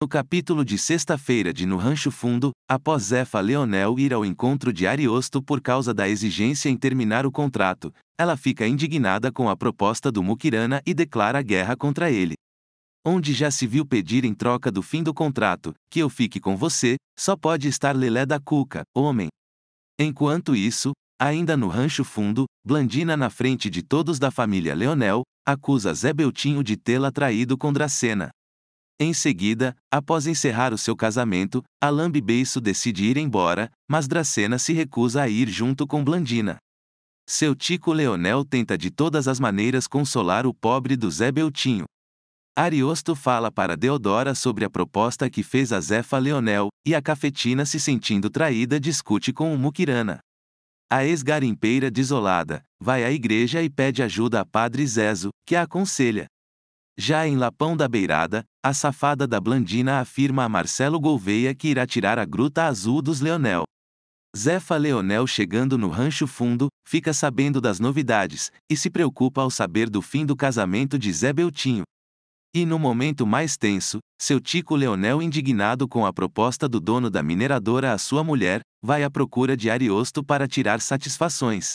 No capítulo de sexta-feira de No Rancho Fundo, após Zefa Leonel ir ao encontro de Ariosto por causa da exigência em terminar o contrato, ela fica indignada com a proposta do Mukirana e declara guerra contra ele. Onde já se viu pedir em troca do fim do contrato, que eu fique com você, só pode estar Lelé da Cuca, homem. Enquanto isso, ainda no Rancho Fundo, Blandina na frente de todos da família Leonel, acusa Zé Beltinho de tê-la traído com Dracena. Em seguida, após encerrar o seu casamento, Alambi Beiço decide ir embora, mas Dracena se recusa a ir junto com Blandina. Seu tico Leonel tenta de todas as maneiras consolar o pobre do Zé Beltinho. Ariosto fala para Deodora sobre a proposta que fez a Zefa Leonel, e a cafetina se sentindo traída discute com o Mukirana. A ex-garimpeira desolada, vai à igreja e pede ajuda a Padre Zezo, que a aconselha, já em Lapão da Beirada, a safada da Blandina afirma a Marcelo Gouveia que irá tirar a Gruta Azul dos Leonel. Zefa Leonel chegando no Rancho Fundo, fica sabendo das novidades, e se preocupa ao saber do fim do casamento de Zé Beltinho. E no momento mais tenso, seu tico Leonel indignado com a proposta do dono da mineradora à sua mulher, vai à procura de Ariosto para tirar satisfações.